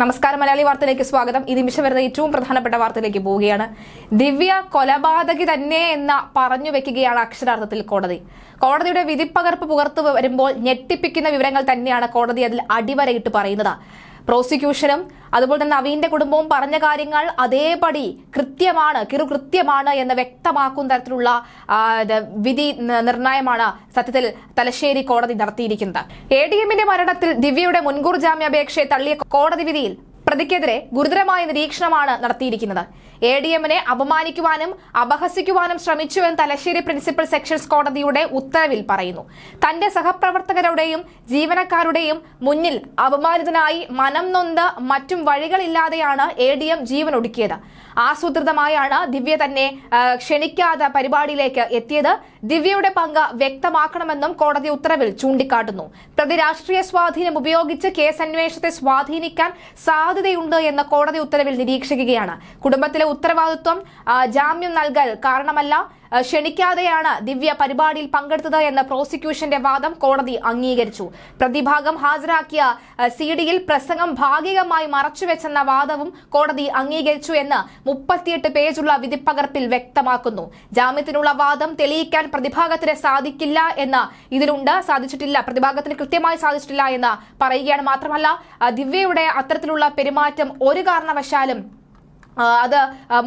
നമസ്കാരം മലയാളി വാർത്തയിലേക്ക് സ്വാഗതം ഈ നിമിഷം വരുന്ന ഏറ്റവും പ്രധാനപ്പെട്ട വാർത്തയിലേക്ക് പോവുകയാണ് ദിവ്യ കൊലപാതകി തന്നെ എന്ന പറഞ്ഞു വെക്കുകയാണ് അക്ഷരാർത്ഥത്തിൽ കോടതി കോടതിയുടെ വിധിപ്പകർപ്പ് പുകർത്തു വരുമ്പോൾ ഞെട്ടിപ്പിക്കുന്ന വിവരങ്ങൾ തന്നെയാണ് കോടതി അതിൽ അടിവരയിട്ട് പറയുന്നത് പ്രോസിക്യൂഷനും അതുപോലെ തന്നെ നവീന്റെ കുടുംബവും പറഞ്ഞ കാര്യങ്ങൾ അതേപടി കൃത്യമാണ് കിറു കൃത്യമാണ് എന്ന് വ്യക്തമാക്കുന്ന തരത്തിലുള്ള വിധി നിർണയമാണ് സത്യത്തിൽ തലശ്ശേരി കോടതി നടത്തിയിരിക്കുന്നത് എ ഡി എമ്മിന്റെ മരണത്തിൽ ദിവ്യയുടെ മുൻകൂർ ജാമ്യാപേക്ഷയെ തള്ളിയ കോടതി വിധിയിൽ പ്രതിക്കെതിരെ ഗുരുതരമായ നിരീക്ഷണമാണ് നടത്തിയിരിക്കുന്നത് എ ഡി എമ്മിനെ അപമാനിക്കുവാനും അപഹസിക്കുവാനും ശ്രമിച്ചുവെന്ന് തലശ്ശേരി പ്രിൻസിപ്പൽ സെക്ഷൻസ് കോടതിയുടെ ഉത്തരവിൽ പറയുന്നു തന്റെ സഹപ്രവർത്തകരുടെയും ജീവനക്കാരുടെയും മുന്നിൽ അപമാനിതനായി മനം നൊന്ത് മറ്റും വഴികളില്ലാതെയാണ് എ ഡി എം ഒടുക്കിയത് ആസൂത്രിതമായാണ് ദിവ്യ തന്നെ ക്ഷണിക്കാതെ പരിപാടിയിലേക്ക് എത്തിയത് ദിവ്യയുടെ പങ്ക് വ്യക്തമാക്കണമെന്നും കോടതി ഉത്തരവിൽ ചൂണ്ടിക്കാട്ടുന്നു പ്രതി രാഷ്ട്രീയ സ്വാധീനം ഉപയോഗിച്ച് കേസ് സ്വാധീനിക്കാൻ സാധ്യത സാധ്യതയുണ്ട് എന്ന കോടതി ഉത്തരവിൽ നിരീക്ഷിക്കുകയാണ് കുടുംബത്തിലെ ഉത്തരവാദിത്വം ജാമ്യം നൽകൽ കാരണമല്ല ക്ഷണിക്കാതെയാണ് ദിവ്യ പരിപാടിയിൽ പങ്കെടുത്തത് എന്ന പ്രോസിക്യൂഷന്റെ വാദം കോടതി അംഗീകരിച്ചു പ്രതിഭാഗം ഹാജരാക്കിയ സി ഡിയിൽ പ്രസംഗം ഭാഗികമായി മറച്ചുവെച്ചെന്ന വാദവും കോടതി അംഗീകരിച്ചു എന്ന് മുപ്പത്തിയെട്ട് പേജുള്ള വിധിപ്പകർപ്പിൽ വ്യക്തമാക്കുന്നു ജാമ്യത്തിനുള്ള വാദം തെളിയിക്കാൻ പ്രതിഭാഗത്തിന് സാധിക്കില്ല എന്ന് ഇതിലുണ്ട് സാധിച്ചിട്ടില്ല പ്രതിഭാഗത്തിന് കൃത്യമായി സാധിച്ചിട്ടില്ല എന്ന് പറയുകയാണ് മാത്രമല്ല ദിവ്യയുടെ അത്തരത്തിലുള്ള പെരുമാറ്റം ഒരു കാരണവശാലും അത്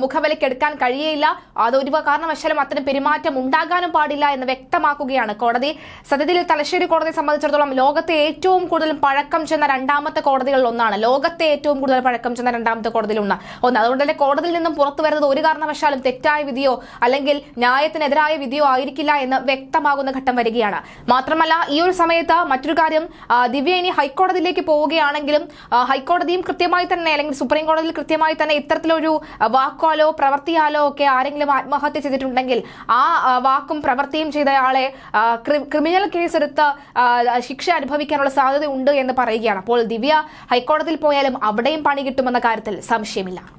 മുഖവിലക്കെടുക്കാൻ കഴിയയില്ല അത് ഒരു കാരണവശാലും അത്തരം പെരുമാറ്റം ഉണ്ടാകാനും പാടില്ല എന്ന് വ്യക്തമാക്കുകയാണ് കോടതി സത്യത്തിൽ തലശ്ശേരി കോടതിയെ സംബന്ധിച്ചിടത്തോളം ലോകത്തെ ഏറ്റവും കൂടുതൽ പഴക്കം ചെന്ന രണ്ടാമത്തെ കോടതികളിൽ ഒന്നാണ് ലോകത്തെ ഏറ്റവും കൂടുതൽ പഴക്കം ചെന്ന രണ്ടാമത്തെ കോടതിയിൽ ഒന്ന് ഒന്ന് അതുകൊണ്ട് തന്നെ കോടതിയിൽ നിന്നും പുറത്തു വരുന്നത് ഒരു കാരണവശാലും തെറ്റായ വിധിയോ അല്ലെങ്കിൽ ന്യായത്തിനെതിരായ വിധിയോ ആയിരിക്കില്ല എന്ന് വ്യക്തമാകുന്ന ഘട്ടം വരികയാണ് മാത്രമല്ല ഈ ഒരു സമയത്ത് മറ്റൊരു കാര്യം ദിവ്യ ഇനി ഹൈക്കോടതിയിലേക്ക് പോവുകയാണെങ്കിലും ഹൈക്കോടതിയും കൃത്യമായി തന്നെ അല്ലെങ്കിൽ സുപ്രീം കോടതിയിൽ കൃത്യമായി തന്നെ ഇത്തരത്തിലൊരു ഒരു വാക്കാലോ പ്രവൃത്തിയാലോ ഒക്കെ ആരെങ്കിലും ആത്മഹത്യ ചെയ്തിട്ടുണ്ടെങ്കിൽ ആ വാക്കും പ്രവൃത്തിയും ചെയ്തയാളെ ക്രിമിനൽ കേസ് എടുത്ത് ശിക്ഷ അനുഭവിക്കാനുള്ള സാധ്യത ഉണ്ട് എന്ന് പറയുകയാണ് അപ്പോൾ ദിവ്യ ഹൈക്കോടതിയിൽ പോയാലും അവിടെയും പണി കിട്ടുമെന്ന കാര്യത്തിൽ സംശയമില്ല